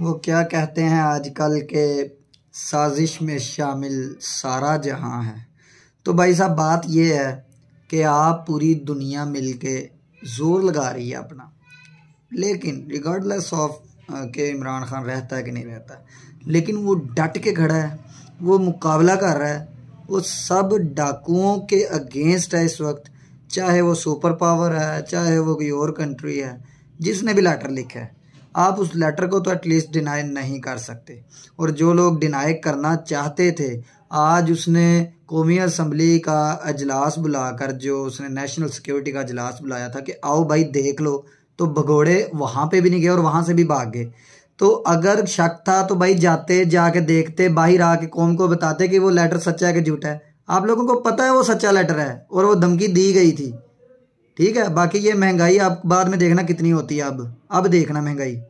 वो क्या कहते हैं आजकल के साजिश में शामिल सारा जहां है तो भाई साहब बात ये है कि आप पूरी दुनिया मिलके ज़ोर लगा रही है अपना लेकिन रिगार्डलेस ऑफ के इमरान खान रहता है कि नहीं रहता है। लेकिन वो डट के खड़ा है वो मुकाबला कर रहा है वो सब डाकुओं के अगेंस्ट है इस वक्त चाहे वो सुपर पावर है चाहे वो कोई और कंट्री है जिसने भी लेटर लिखा है आप उस लेटर को तो एटलीस्ट डिनाई नहीं कर सकते और जो लोग डिनाई करना चाहते थे आज उसने कौमी असम्बली का अजलास बुलाकर जो उसने नेशनल सिक्योरिटी का अजलास बुलाया था कि आओ भाई देख लो तो भगोड़े वहाँ पे भी नहीं गए और वहाँ से भी भाग गए तो अगर शक था तो भाई जाते जाके देखते बाहर आके कौम को बताते कि वो लेटर सच्चा है कि झूठा है आप लोगों को पता है वो सच्चा लेटर है और वो धमकी दी गई थी ठीक है बाकी ये महंगाई आप बाद में देखना कितनी होती है अब अब देखना महंगाई